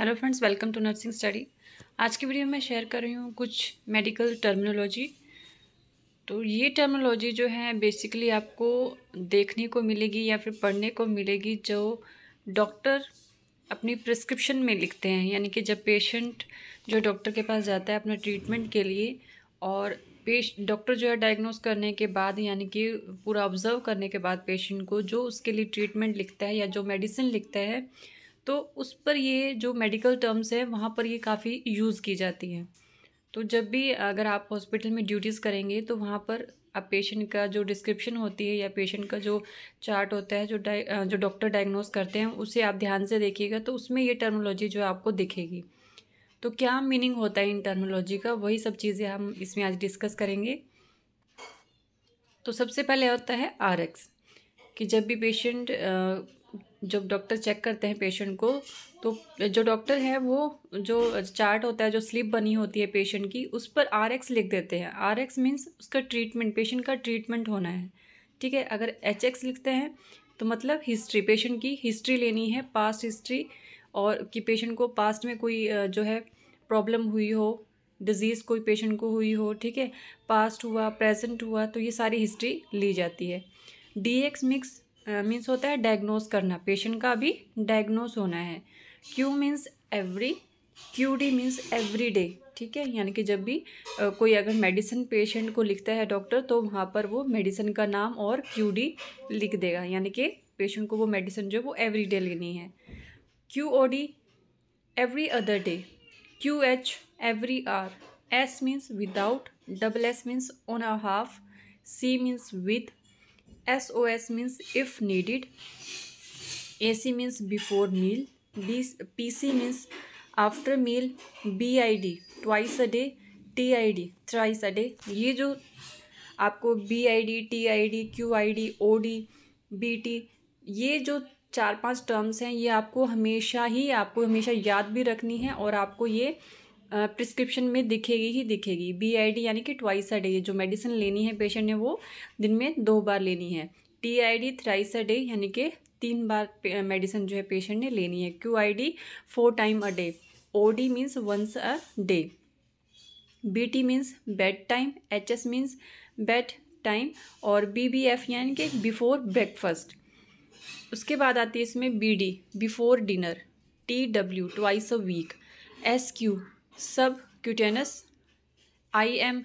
hello friends welcome to nursing study आज की video में शेयर कर रही हूँ कुछ मेडिकल टर्मिनोलॉजी तो ये टर्मिनोलॉजी जो है बेसिकली आपको देखने को मिलेगी या फिर पढ़ने को मिलेगी जो डॉक्टर अपनी प्रिस्क्रिप्शन में लिखते हैं यानी कि जब पेशेंट जो डॉक्टर के पास जाता है अपने ट्रीटमेंट के लिए और पेश डॉक्टर जो है डायग्नोस करने के बाद यानी कि पूरा ऑब्जर्व करने के बाद पेशेंट को जो उसके लिए ट्रीटमेंट लिखता है या जो मेडिसिन लिखता है तो उस पर ये जो मेडिकल टर्म्स हैं वहाँ पर ये काफ़ी यूज़ की जाती हैं तो जब भी अगर आप हॉस्पिटल में ड्यूटीज़ करेंगे तो वहाँ पर आप पेशेंट का जो डिस्क्रिप्शन होती है या पेशेंट का जो चार्ट होता है जो डाय जो डॉक्टर डायग्नोस करते हैं उसे आप ध्यान से देखिएगा तो उसमें ये टर्मोलॉजी जो आपको दिखेगी तो क्या मीनिंग होता है इन टर्मोलॉजी का वही सब चीज़ें हम इसमें आज डिस्कस करेंगे तो सबसे पहले होता है आर एक्स कि जब भी पेशेंट जब डॉक्टर चेक करते हैं पेशेंट को तो जो डॉक्टर है वो जो चार्ट होता है जो स्लिप बनी होती है पेशेंट की उस पर आर एक्स लिख देते हैं आर एक्स मीन्स उसका ट्रीटमेंट पेशेंट का ट्रीटमेंट होना है ठीक है अगर एच एक्स लिखते हैं तो मतलब हिस्ट्री पेशेंट की हिस्ट्री लेनी है पास्ट हिस्ट्री और कि पेशेंट को पास्ट में कोई जो है प्रॉब्लम हुई हो डिजीज़ कोई पेशेंट को हुई हो ठीक है पास्ट हुआ प्रेजेंट हुआ तो ये सारी हिस्ट्री ली जाती है डी एक्स मिक्स मीन्स होता है डायग्नोस करना पेशेंट का भी डायग्नोस होना है Q means every Q D means every day ठीक है यानी कि जब भी uh, कोई अगर मेडिसिन पेशेंट को लिखता है डॉक्टर तो वहाँ पर वो मेडिसिन का नाम और क्यू डी लिख देगा यानी कि पेशेंट को वो मेडिसिन जो वो एवरी डे लेनी है Q O D every other day Q H every hour S means without double S means on half C means with S O S means if needed A C means before meal B P C means after meal B I D twice a day T I D thrice a day ये जो आपको B I D T I D Q I D O D B T ये जो चार पांच terms हैं ये आपको हमेशा ही आपको हमेशा याद भी रखनी है और आपको ये प्रिस्क्रिप्शन में दिखेगी ही दिखेगी बीआईडी यानी कि ट्वाइस अ डे जो मेडिसिन लेनी है पेशेंट ने वो दिन में दो बार लेनी है T I D thrice a day यानी कि तीन बार मेडिसिन जो है पेशेंट ने लेनी है Q I D four time a day O D means once a day B T means bed time H S means bed time और B B F यानी कि बिफोर ब्रेकफास्ट उसके बाद आती है इसमें B D before dinner T W twice a week S Q subcutaneous I M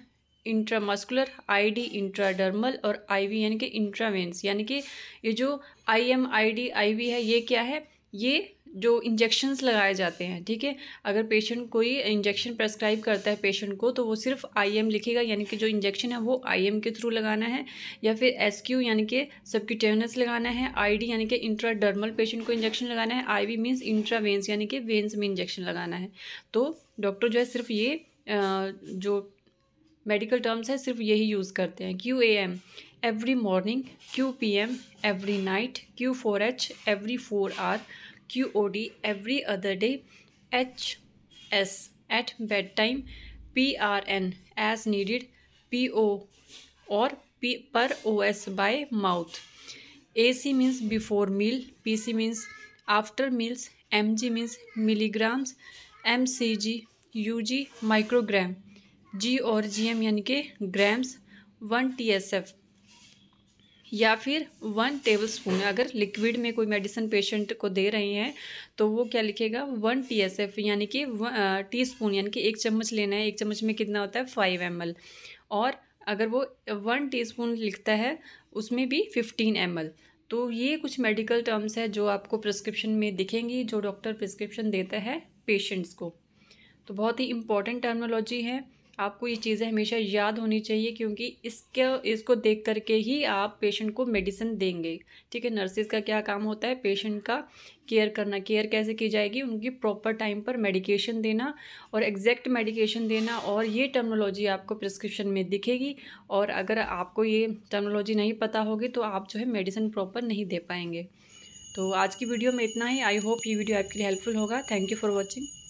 intramuscular D intradermal और I we यानी कि इंट्रावेंस यानी कि ये जो I M I D I V है ये क्या है ये जो इंजेक्शन्स लगाए जाते हैं ठीक है अगर पेशेंट कोई इंजेक्शन प्रेस्क्राइब करता है पेशेंट को तो वो सिर्फ आईएम लिखेगा यानी कि जो इंजेक्शन है वो आईएम के थ्रू लगाना है या फिर एसक्यू यानी कि सबक्यूटेनस लगाना है आईडी यानी कि इंट्राडर्मल पेशेंट को इंजेक्शन लगाना है आई वी मीन्स इंट्रावेंस यानी कि वेंस में इंजेक्शन लगाना है तो डॉक्टर जो है सिर्फ ये जो मेडिकल टर्म्स है सिर्फ यही यूज़ करते हैं Q A M every morning Q P M every night Q four H every four hour Q O D every other day H S at bed time P R N as needed P O और P per O S by mouth A C means before meal P C means after meals M G means milligrams M C G U G microgram G और G M यानी के grams one T S F या फिर one tablespoon अगर liquid में कोई medicine patient को दे रहे हैं तो वो क्या लिखेगा वन टी एस एफ यानी कि टी स्पून यानी कि एक चम्मच लेना है एक चम्मच में कितना होता है फाइव एम एल और अगर वो वन टी स्पून लिखता है उसमें भी फिफ्टीन एम एल तो ये कुछ मेडिकल टर्म्स है जो आपको प्रिस्क्रिप्शन में दिखेंगी जो डॉक्टर प्रिस्क्रिप्शन देता है पेशेंट्स को तो बहुत ही इम्पॉर्टेंट टर्मोलॉजी है आपको ये चीज़ें हमेशा याद होनी चाहिए क्योंकि इसके इसको देख करके ही आप पेशेंट को मेडिसिन देंगे ठीक है नर्सेज का क्या काम होता है पेशेंट का केयर करना केयर कैसे की जाएगी उनकी प्रॉपर टाइम पर मेडिकेशन देना और एग्जैक्ट मेडिकेशन देना और ये टर्मोलॉजी आपको प्रिस्क्रिप्शन में दिखेगी और अगर आपको ये टर्मोलॉजी नहीं पता होगी तो आप जो है मेडिसिन प्रॉपर नहीं दे पाएंगे तो आज की वीडियो में इतना ही आई होप ये वीडियो आपके लिए हेल्पफुल होगा थैंक यू फॉर वॉचिंग